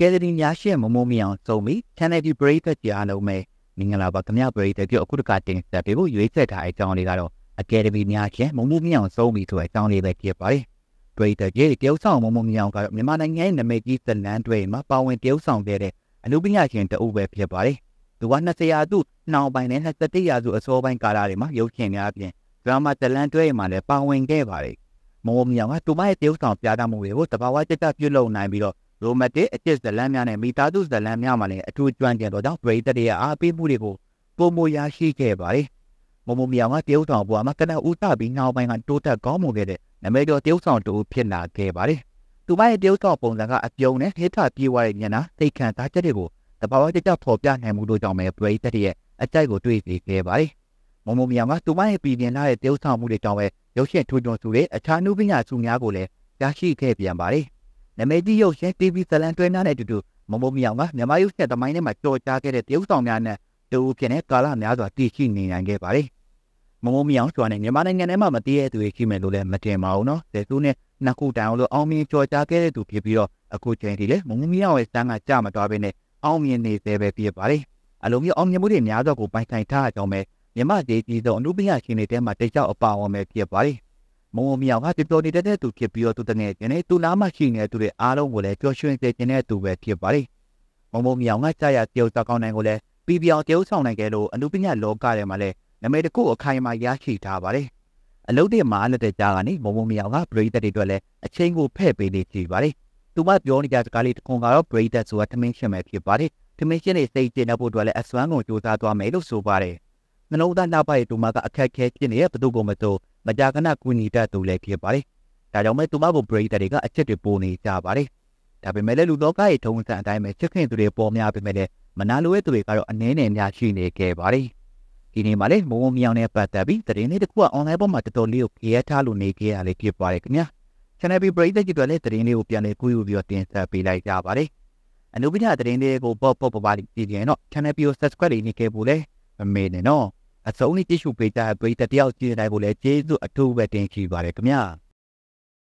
ကယ်ဒမီများရှိမမိုးမီအောင်စုံပြီး Channel D ပရိသတ်ကြီးအားလုံးပဲမင်္ဂလာပါခင်ဗျာပရိသတ်ကြီးအခုတခါတင်ဆက်ပေးဖို့ရွေးချက်ထားတဲ့အကြောင်းလေးကတော့အကယ်ဒမီများရှိမမိုးမီအောင်စုံပြီးဆိုတဲ့အကြောင်းလေးပဲဖြစ်ပါတယ်ပရိသတ်ကြီးတရုတ်ဆောင်မမိုးမီအောင်ကတော့မြန်မာနိုင်ငံရဲ့နာမည်ကြီးဇလန်တွေမှာပါဝင်တရုတ်ဆောင်ခဲ့တဲ့အနုပညာရှင်တအုပ်ပဲဖြစ်ပါတယ်သူက20ရာစုနှောင်းပိုင်းနဲ့27ရာစုအစောပိုင်းကာလတွေမှာရုပ်ရှင်များအပြင်ဒရာမာဇလန်တွဲမှာလည်းပါဝင်ခဲ့ပါတယ်မော်မြောင်ကသူမရဲ့တရုတ်ဆောင်ပြသမှုတွေကိုတဘာဝတက်တက်ပြုလုပ်နိုင်ပြီးတော့ရိုမတစ်အတစ်ဇလန်းများနဲ့မိသားစုဇလန်းများမှာလည်းအထူးကျွမ်းကျင်တော့ကြောင့်ဒရိသက်ရဲ့အားပေးမှုတွေကိုပုံမရရှိခဲ့ပါတယ်။မမမြောင်ကတရုတ်ဆောင်ဘွားမှာကနဦးသပြီးနောက်ပိုင်းကတိုးတက်ကောင်းမွန်ခဲ့တဲ့နမိတ်တော်တရုတ်ဆောင်တူဖြစ်လာခဲ့ပါတယ်။သူမရဲ့တရုတ်ဆောင်ပုံစံကအပြုံနဲ့ဟစ်ထပြေးဝါတဲ့ညနာစိတ်ခံစားချက်တွေကိုတဘာဝတကျဖော်ပြနိုင်မှုတို့ကြောင့်ပဲဒရိသက်ရဲ့အကြိုက်ကိုတွေ့စေခဲ့ပါတယ်။မမမြောင်ကသူမရဲ့ပြည်ပြင်လာတဲ့တရုတ်ဆောင်မှုတွေကြောင့်ပဲရုပ်ရှင်ထူထွန်စုတဲ့အခြားနုပညာစုများကိုလည်းရရှိခဲ့ပြန်ပါတယ်။နမဲကြီးရုပ်ရှင် TV ဇလံတွဲများနဲ့အတူတူမမုံမြောင်ကမြန်မာရုပ်ရှင်သမိုင်းထဲမှာကြော်ကြားခဲ့တဲ့တရုတ်ဆောင်များနဲ့တူဖြစ်တဲ့ကာလများစွာတည်ရှိနေနိုင်ခဲ့ပါတယ်။မမုံမြောင်ဆိုတာနဲ့မြန်မာနိုင်ငံထဲမှာမတည်ရတဲ့သူတွေရှိမယ်လို့လည်းမတင်ပါဘူးနော်။ဒါဆိုနဲ့နှစ်ခုတိုင်အောင်လို့အောင်မြင်ကြော်ကြားခဲ့တဲ့သူဖြစ်ပြီးတော့အခုချိန်ထိလည်းမမုံမြောင်ရဲ့စံကကြမတော်ဘဲနဲ့အောင်မြင်နေသေးပဲဖြစ်ပါတယ်။အလိုမျိုးအောင်မြင်မှုတွေများစွာကိုပိုင်ဆိုင်ထားကြအောင်ပဲမြမဒေကြီးသောအမှုပညာရှင်တွေထဲမှာတိကျအပါဝင်ပဲဖြစ်ပါတယ်မုံမြောင်ကပြောနေတတဲ့သူဖြစ်ပြီးတော့သူတငယ်ချင်းနဲ့သူနားမရှိနေတဲ့သူတွေအားလုံးကိုလည်းပျော်ရွှင်စေခြင်းနဲ့သူပဲဖြစ်ပါလိမ့်။မုံမုံမြောင်ကကြာရတယောက်သကောင်းနိုင်ကိုလည်းပြည်ပြောင်းတယောက်ဆောင်နိုင်ကဲလို့အမှုပညာလောကထဲမှာလည်းနာမည်တစ်ခုအခိုင်အမာရရှိထားပါလိမ့်။အလုတ်တွေမှာလက်တဲ့ကြားကနေမုံမုံမြောင်ကပရိသတ်တွေအတွက်လည်းအချင်းကိုဖဲ့ပေးနေကြပါလိမ့်။သူမပြောနေကြတဲ့ကားလေးတစ်ခုကတော့ပရိသတ်ဆိုတာထမင်းရှင်ပဲဖြစ်ပါလိမ့်။ထမင်းရှင်တွေစိတ်ကျနေဖို့အတွက်လည်းအစွမ်းကုန်ကြိုးစားသွားမယ်လို့ဆိုပါတယ်။နှလုံးသားနောက်ပိုင်းသူမကအခက်အခဲဖြစ်နေတဲ့ဘသူကိုမဆိုမကြာခဏကူညီတတ်သူလည်းဖြစ်ပါတယ်။ဒါကြောင့်မဲသူမကိုပရိသတ်တွေကအချစ်တွေပိုနေကြပါတယ်။ဒါပေမဲ့လည်းလူလောကရဲ့ထုံးစံအတိုင်းပဲချစ်ခင်သူတွေပေါ်များပေမဲ့လည်းမနာလိုတဲ့သူတွေကတော့အနည်းငယ်များရှိနေခဲ့ပါတယ်။ဒီနေ့မှလည်းမုံမမြောင်နဲ့ပတ်သက်ပြီးတရင်လေးတစ်ခုက online ပေါ်မှာတော်တော်လေးကိုကြည့်ထားလို့နေခဲ့ရလေဖြစ်ပါတယ်ခင်ဗျာ။ channel ပရိသတ်ကြီးတွေလည်းတရင်လေးကိုပြန်လည်ကူးယူပြီးတော့တင်ဆက်ပေးလိုက်ကြပါတယ်။အနုပညာတရင်လေးကိုပေါ့ပေါ့ပါပါကြည့်ရင်တော့ channel ကို subscribe လေးနေခဲ့ဖို့လည်းမမေ့နဲ့နော်အဆုံးလေးတ िश ူပေးတာပရိသတ်တယောက်ကြည့်နေတိုင်းကိုလည်းကျေးဇူးအထူးပဲတင်ရှိပါတယ်ခင်ဗျာ